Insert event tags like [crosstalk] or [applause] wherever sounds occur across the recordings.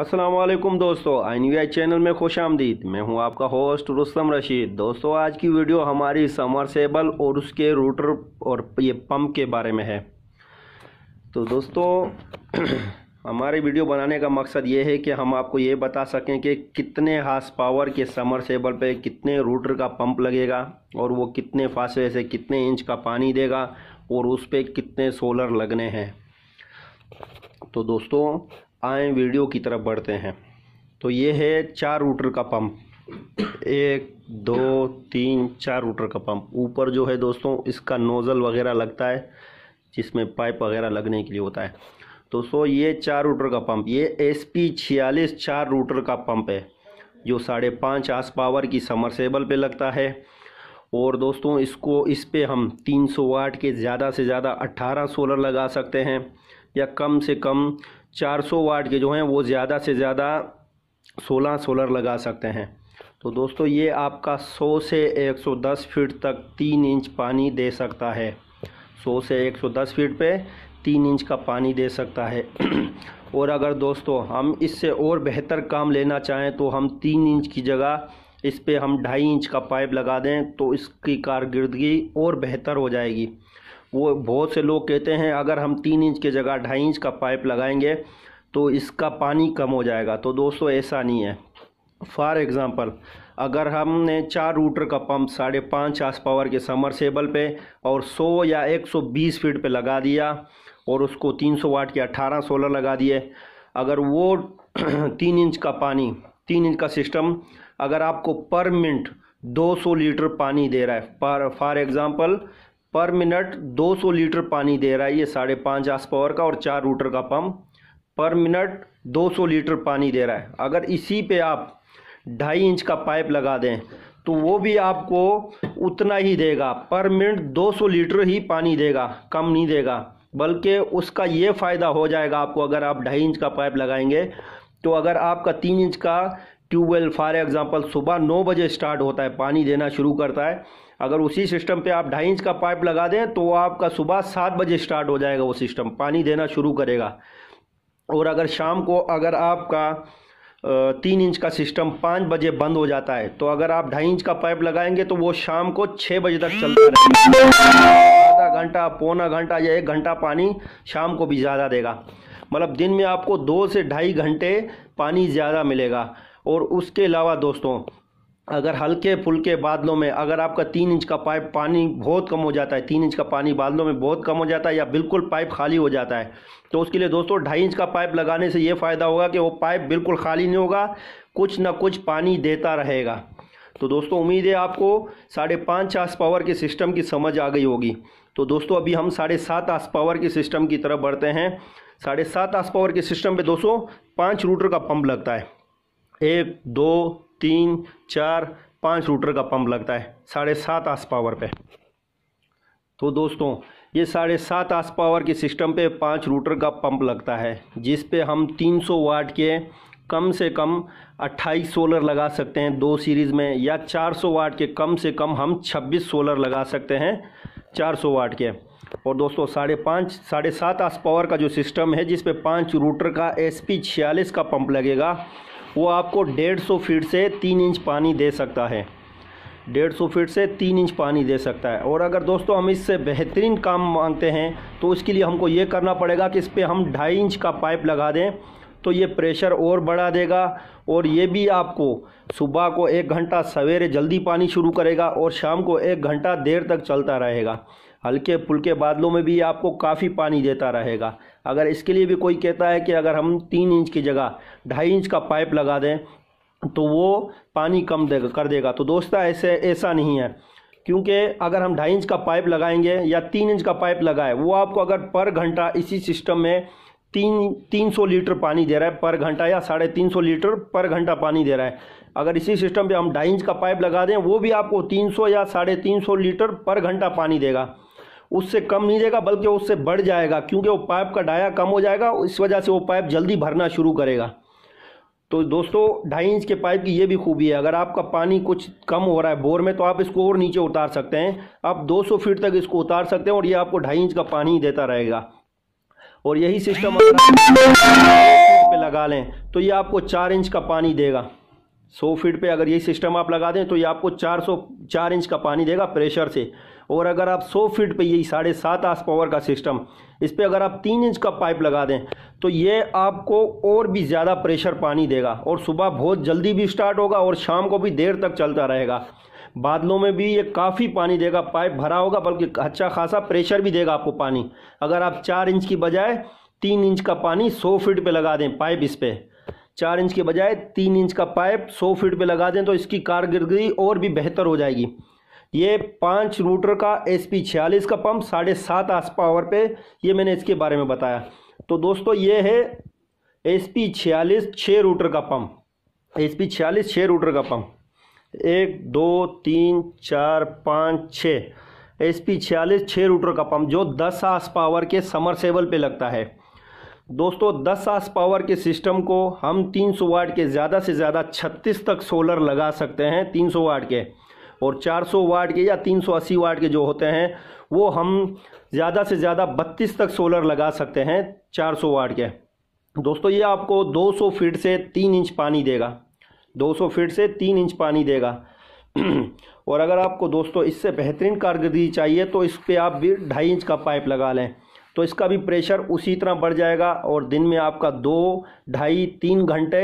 असलम दोस्तों आई V channel में खुश आमदीद मैं हूं आपका होस्ट रुस्तम रशीद दोस्तों आज की वीडियो हमारी समरसेबल और उसके रूटर और ये पंप के बारे में है तो दोस्तों [clears throat] हमारे वीडियो बनाने का मकसद ये है कि हम आपको ये बता सकें कि कितने हाथ पावर के समरसेबल पे कितने रूटर का पंप लगेगा और वो कितने फासले से कितने इंच का पानी देगा और उस पर कितने सोलर लगने हैं तो दोस्तों आए वीडियो की तरफ बढ़ते हैं तो ये है चार रूटर का पंप एक दो तीन चार रूटर का पंप ऊपर जो है दोस्तों इसका नोज़ल वगैरह लगता है जिसमें पाइप वगैरह लगने के लिए होता है तो सो ये चार रूटर का पंप ये एस पी छियालीस चार रूटर का पंप है जो साढ़े पाँच आस पावर की समरसेबल पे लगता है और दोस्तों इसको इस पे हम 300 वाट के ज़्यादा से ज़्यादा 18 सोलर लगा सकते हैं या कम से कम 400 वाट के जो हैं वो ज़्यादा से ज़्यादा 16 सोलर लगा सकते हैं तो दोस्तों ये आपका 100 से 110 फीट तक तीन इंच पानी दे सकता है 100 से 110 फीट पे तीन इंच का पानी दे सकता है [clears throat] और अगर दोस्तों हम इससे और बेहतर काम लेना चाहें तो हम तीन इंच की जगह इस पर हम ढाई इंच का पाइप लगा दें तो इसकी कारकर्दगी और बेहतर हो जाएगी वो बहुत से लोग कहते हैं अगर हम तीन इंच के जगह ढाई इंच का पाइप लगाएंगे तो इसका पानी कम हो जाएगा तो दोस्तों ऐसा नहीं है फॉर एग्ज़ाम्पल अगर हमने चार रूटर का पंप साढ़े पाँच आस पावर के समरसेबल पे और 100 या 120 फीट पे लगा दिया और उसको 300 वाट के 18 सोलर लगा दिए अगर वो [clears throat] तीन इंच का पानी तीन इंच का सिस्टम अगर आपको पर मिनट 200 लीटर पानी दे रहा है पर for example per minute 200 litre पानी दे रहा है ये साढ़े पाँच आस पावर का और चार रूटर का पंप पर मिनट 200 लीटर पानी दे रहा है अगर इसी पे आप ढाई इंच का पाइप लगा दें तो वो भी आपको उतना ही देगा पर मिनट 200 लीटर ही पानी देगा कम नहीं देगा बल्कि उसका ये फ़ायदा हो जाएगा आपको अगर आप ढाई इंच का पाइप लगाएंगे तो अगर आपका तीन इंच का ट्यूबवेल फॉर एग्जांपल सुबह नौ बजे स्टार्ट होता है पानी देना शुरू करता है अगर उसी सिस्टम पे आप ढाई इंच का पाइप लगा दें तो आपका सुबह सात बजे स्टार्ट हो जाएगा वो सिस्टम पानी देना शुरू करेगा और अगर शाम को अगर आपका तीन इंच का सिस्टम पाँच बजे बंद हो जाता है तो अगर आप ढाई इंच का पाइप लगाएंगे तो वो शाम को छः बजे तक चलता रहेगा आधा घंटा पौना घंटा या एक घंटा पानी शाम को भी ज़्यादा देगा मतलब दिन में आपको दो से ढाई घंटे पानी ज़्यादा मिलेगा और उसके अलावा दोस्तों अगर हल्के फुल्के बादलों में अगर आपका तीन इंच का पाइप पानी बहुत कम हो जाता है तीन इंच का पानी बादलों में बहुत कम हो जाता है या बिल्कुल पाइप खाली हो जाता है तो उसके लिए दोस्तों ढाई इंच का पाइप लगाने से ये फ़ायदा होगा कि वो पाइप बिल्कुल खाली नहीं होगा कुछ ना कुछ पानी देता रहेगा तो दोस्तों उम्मीद है आपको साढ़े पाँच आस पावर के सिस्टम की समझ आ गई होगी तो दोस्तों अभी हम साढ़े सात आस पावर के सिस्टम की तरफ बढ़ते हैं साढ़े सात आस पावर के सिस्टम पे दोस्तों पाँच रूटर का पंप लगता है एक दो तीन चार पाँच रूटर का पंप लगता है साढ़े सात आस पावर पे तो दोस्तों ये साढ़े सात आस पावर के सिस्टम पे पाँच रूटर का पंप लगता है जिस पे हम 300 वाट के कम से कम 28 सोलर लगा सकते हैं दो सीरीज़ में या 400 वाट के कम से कम हम 26 सोलर लगा सकते हैं 400 वाट के और दोस्तों साढ़े पाँच साढ़े सात आस पावर का जो सिस्टम है जिस पे पाँच रूटर का एस पी छियालीस का पंप लगेगा वो आपको डेढ़ सौ फीट से तीन इंच पानी दे सकता है डेढ़ सौ फीट से तीन इंच पानी दे सकता है और अगर दोस्तों हम इससे बेहतरीन काम मांगते हैं तो उसके लिए हमको ये करना पड़ेगा कि इस पर हम ढाई इंच का पाइप लगा दें तो ये प्रेशर और बढ़ा देगा और ये भी आपको सुबह को एक घंटा सवेरे जल्दी पानी शुरू करेगा और शाम को एक घंटा देर तक चलता रहेगा हल्के फुलके बादलों में भी आपको काफ़ी पानी देता रहेगा अगर इसके लिए भी कोई कहता है कि अगर हम तीन इंच की जगह ढाई इंच का पाइप लगा दें तो वो पानी कम देगा कर देगा तो दोस्त ऐसे ऐसा नहीं है क्योंकि अगर हम ढाई इंच का पाइप लगाएंगे या तीन इंच का पाइप लगाए वो आपको अगर पर घंटा इसी सिस्टम में तीन तीन सौ लीटर पानी दे रहा है पर घंटा या साढ़े तीन सौ लीटर पर घंटा पानी दे रहा है अगर इसी सिस्टम पे हम ढाई इंच का पाइप लगा दें वो भी आपको तीन सौ या साढ़े तीन सौ लीटर पर घंटा पानी देगा उससे कम नहीं देगा बल्कि उससे बढ़ जाएगा क्योंकि वो पाइप का डाया कम हो जाएगा इस वजह से वो पाइप जल्दी भरना शुरू करेगा तो दोस्तों ढाई इंच के पाइप की ये भी खूबी है अगर आपका पानी कुछ कम हो रहा है बोर में तो आप इसको और नीचे उतार सकते हैं आप 200 फीट तक इसको उतार सकते हैं और ये आपको ढाई इंच का पानी देता रहेगा और यही सिस्टम पे लगा लें तो ये आपको चार इंच का पानी देगा सौ फीट पे अगर यही सिस्टम आप लगा दें तो ये आपको चार सौ चार इंच का पानी देगा प्रेशर से और अगर आप सौ फीट पे यही साढ़े सात आस पावर का सिस्टम इस पर अगर आप तीन इंच का पाइप लगा दें तो ये आपको और भी ज़्यादा प्रेशर पानी देगा और सुबह बहुत जल्दी भी स्टार्ट होगा और शाम को भी देर तक चलता रहेगा बादलों में भी ये काफ़ी पानी देगा पाइप भरा होगा बल्कि अच्छा खासा प्रेशर भी देगा आपको पानी अगर आप चार इंच की बजाय तीन इंच का पानी सौ फीट पे लगा दें पाइप इस पर चार इंच के बजाय तीन इंच का पाइप सौ फीट पे लगा दें तो इसकी कारगर्दगी और भी बेहतर हो जाएगी ये पाँच रूटर का एस पी छियालीस का पंप साढ़े सात आस पावर पे ये मैंने इसके बारे में बताया तो दोस्तों ये है एस पी छियालीस छः रूटर का पंप एस पी छियालीस छः रूटर का पंप एक दो तीन चार पाँच छः एस पी छियालीस छः रूटर का पंप जो दस आस पावर के समरसेबल पे लगता है दोस्तों दस आस पावर के सिस्टम को हम तीन सौ वाट के ज़्यादा से ज़्यादा छत्तीस तक सोलर लगा सकते हैं तीन सौ वाट के और 400 वाट के या 380 वाट के जो होते हैं वो हम ज़्यादा से ज़्यादा 32 तक सोलर लगा सकते हैं 400 वाट के दोस्तों ये आपको 200 फीट से 3 इंच पानी देगा 200 फीट से तीन इंच पानी देगा [clears throat] और अगर आपको दोस्तों इससे बेहतरीन कारकर्दगी चाहिए तो इस पर आप भी ढाई इंच का पाइप लगा लें तो इसका भी प्रेशर उसी तरह बढ़ जाएगा और दिन में आपका दो ढाई तीन घंटे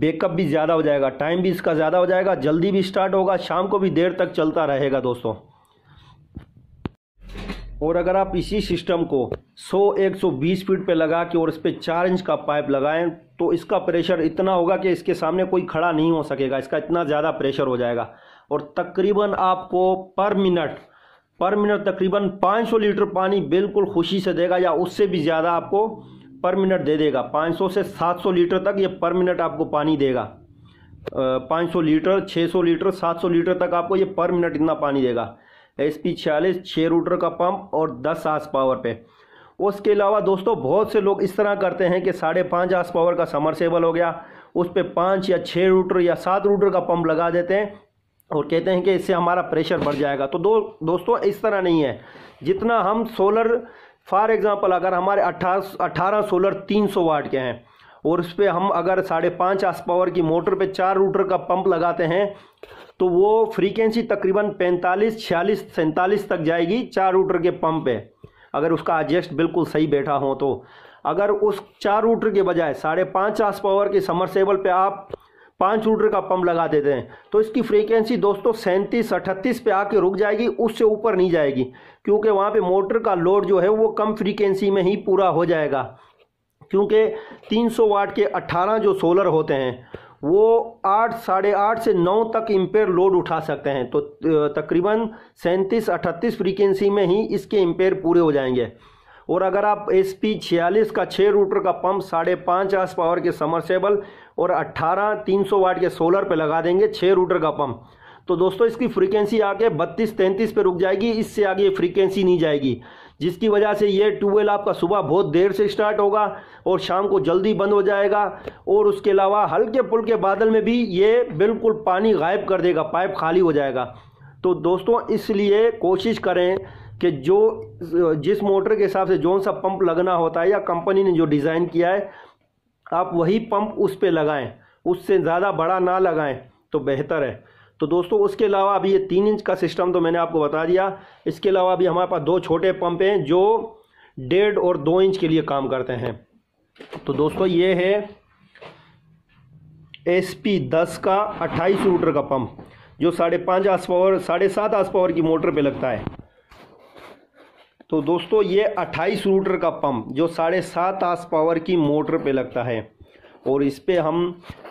बेकअप भी ज़्यादा हो जाएगा टाइम भी इसका ज़्यादा हो जाएगा जल्दी भी स्टार्ट होगा शाम को भी देर तक चलता रहेगा दोस्तों और अगर आप इसी सिस्टम को 100 120 फीट पे लगा के और इस पर चार इंच का पाइप लगाएं तो इसका प्रेशर इतना होगा कि इसके सामने कोई खड़ा नहीं हो सकेगा इसका इतना ज़्यादा प्रेशर हो जाएगा और तकरीबन आपको पर मिनट पर मिनट तकरीबन 500 लीटर पानी बिल्कुल खुशी से देगा या उससे भी ज़्यादा आपको पर मिनट दे देगा 500 से 700 लीटर तक ये पर मिनट आपको पानी देगा 500 लीटर 600 लीटर 700 लीटर तक आपको ये पर मिनट इतना पानी देगा एस पी छियालीस छः रूटर का पंप और दस आस पावर पे उसके अलावा दोस्तों बहुत से लोग इस तरह करते हैं कि साढ़े पाँच आस पावर का समरसेबल हो गया उस पर पाँच या छः रूटर या सात रूटर का पंप लगा देते हैं और कहते हैं कि इससे हमारा प्रेशर बढ़ जाएगा तो दो दोस्तों इस तरह नहीं है जितना हम सोलर फॉर एग्ज़ाम्पल अगर हमारे अट्ठारह अट्ठारह सोलर तीन सौ वाट के हैं और उस पर हम अगर साढ़े पाँच आस पावर की मोटर पे चार रूटर का पंप लगाते हैं तो वो फ्रीक्वेंसी तकरीबन पैंतालीस छियालीस सैंतालीस तक जाएगी चार रूटर के पंप पे अगर उसका एडजस्ट बिल्कुल सही बैठा हो तो अगर उस चार रूटर के बजाय साढ़े पाँच आस पावर के समरसेबल पर आप पाँच रूटर का पंप लगा देते हैं तो इसकी फ्रीक्वेंसी दोस्तों सैंतीस अठतीस पे आके रुक जाएगी उससे ऊपर नहीं जाएगी क्योंकि वहाँ पे मोटर का लोड जो है वो कम फ्रीक्वेंसी में ही पूरा हो जाएगा क्योंकि 300 वाट के 18 जो सोलर होते हैं वो आठ साढ़े आठ से नौ तक इम्पेयर लोड उठा सकते हैं तो तकरीबन सैंतीस अठतीस फ्रीक्वेंसी में ही इसके इम्पेयर पूरे हो जाएंगे और अगर आप एस पी छियालीस का छः रूटर का पंप साढ़े पाँच आस पावर के समरसेबल और अट्ठारह तीन सौ वाट के सोलर पे लगा देंगे छः रूटर का पंप तो दोस्तों इसकी फ्रीक्वेंसी आके बत्तीस तैंतीस पे रुक जाएगी इससे आगे फ्रीक्वेंसी नहीं जाएगी जिसकी वजह से ये ट्यूबवेल आपका सुबह बहुत देर से स्टार्ट होगा और शाम को जल्दी बंद हो जाएगा और उसके अलावा हल्के के बादल में भी ये बिल्कुल पानी गायब कर देगा पाइप खाली हो जाएगा तो दोस्तों इसलिए कोशिश करें कि जो जिस मोटर के हिसाब से जौन सा पंप लगना होता है या कंपनी ने जो डिज़ाइन किया है आप वही पंप उस पर लगाएं उससे ज़्यादा बड़ा ना लगाएँ तो बेहतर है तो दोस्तों उसके अलावा अभी ये तीन इंच का सिस्टम तो मैंने आपको बता दिया इसके अलावा अभी हमारे पास दो छोटे पंप हैं जो डेढ़ और दो इंच के लिए काम करते हैं तो दोस्तों ये है एस पी दस का अट्ठाईस रूटर का पंप जो साढ़े पाँच आस पावर साढ़े सात आस पावर की मोटर पे लगता है तो दोस्तों ये अट्ठाईस रूटर का पंप जो साढ़े सात आस पावर की मोटर पे लगता है और इस पर हम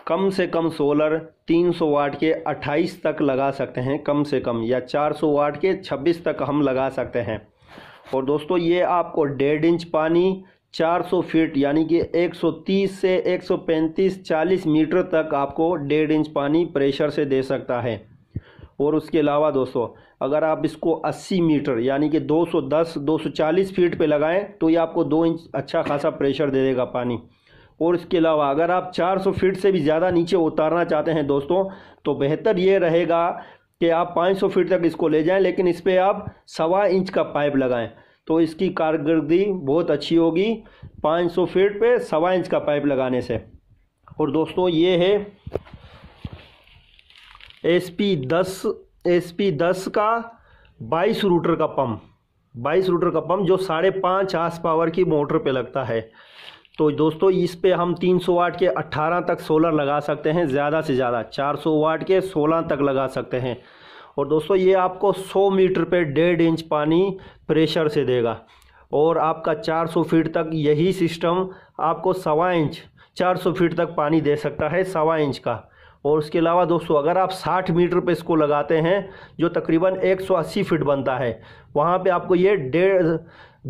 कम से कम सोलर 300 वाट के 28 तक लगा सकते हैं कम से कम या 400 वाट के 26 तक हम लगा सकते हैं और दोस्तों ये आपको डेढ़ इंच पानी 400 फीट यानी कि 130 से 135 40 मीटर तक आपको डेढ़ इंच पानी प्रेशर से दे सकता है और उसके अलावा दोस्तों अगर आप इसको 80 मीटर यानी कि 210 240 फीट पे लगाएं तो ये आपको दो इंच अच्छा खासा प्रेशर दे देगा पानी और इसके अलावा अगर आप 400 फीट से भी ज़्यादा नीचे उतारना चाहते हैं दोस्तों तो बेहतर ये रहेगा कि आप 500 फीट तक इसको ले जाएं लेकिन इस पर आप सवा इंच का पाइप लगाएं तो इसकी कारकर्दगी बहुत अच्छी होगी 500 फीट पे सवा इंच का पाइप लगाने से और दोस्तों ये है एस पी दस एस पी दस का बाईस रूटर का पम्प बाईस रूटर का पम्प जो साढ़े पाँच पावर की मोटर पर लगता है तो दोस्तों इस पे हम 300 वाट के 18 तक सोलर लगा सकते हैं ज़्यादा से ज़्यादा 400 वाट के 16 तक लगा सकते हैं और दोस्तों ये आपको 100 मीटर पे डेढ़ इंच पानी प्रेशर से देगा और आपका 400 फीट तक यही सिस्टम आपको सवा इंच 400 फीट तक पानी दे सकता है सवा इंच का और उसके अलावा दोस्तों अगर आप 60 मीटर पे इसको लगाते हैं जो तकरीबन 180 फीट बनता है वहाँ पे आपको ये डेढ़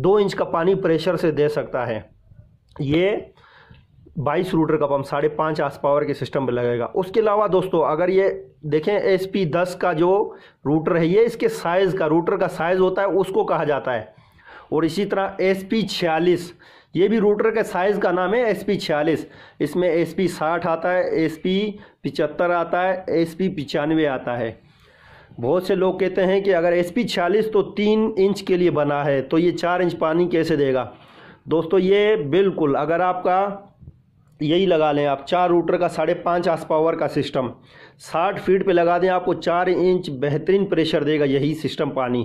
दो इंच का पानी प्रेशर से दे सकता है ये बाईस रूटर का पंप साढ़े पाँच आस पावर के सिस्टम पर लगेगा उसके अलावा दोस्तों अगर ये देखें एस पी दस का जो रूटर है ये इसके साइज़ का रूटर का साइज़ होता है उसको कहा जाता है और इसी तरह एस पी छियालीस ये भी रूटर के साइज़ का नाम है एस पी छियालीस इसमें एस पी साठ आता है एस पी पिचहत्तर आता है एस पी पचानवे आता है बहुत से लोग कहते हैं कि अगर एस पी छियालीस तो तीन इंच के लिए बना है तो ये चार इंच पानी कैसे देगा दोस्तों ये बिल्कुल अगर आपका यही लगा लें आप चार रूटर का साढ़े पाँच आस पावर का सिस्टम साठ फीट पे लगा दें आपको चार इंच बेहतरीन प्रेशर देगा यही सिस्टम पानी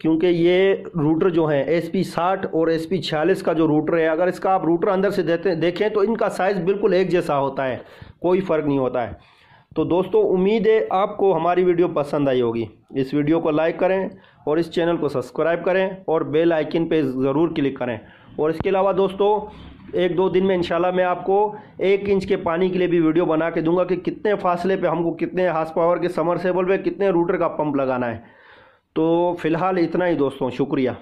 क्योंकि ये रूटर जो हैं एस पी साठ और एस पी छियालीस का जो रूटर है अगर इसका आप रूटर अंदर से देते देखें तो इनका साइज़ बिल्कुल एक जैसा होता है कोई फ़र्क नहीं होता है तो दोस्तों उम्मीद है आपको हमारी वीडियो पसंद आई होगी इस वीडियो को लाइक करें और इस चैनल को सब्सक्राइब करें और बेल आइकन पे ज़रूर क्लिक करें और इसके अलावा दोस्तों एक दो दिन में इंशाल्लाह मैं आपको एक इंच के पानी के लिए भी वीडियो बना के दूंगा कि कितने फासले पे हमको कितने हाथ पावर के समरसेबल पर कितने रूटर का पंप लगाना है तो फ़िलहाल इतना ही दोस्तों शुक्रिया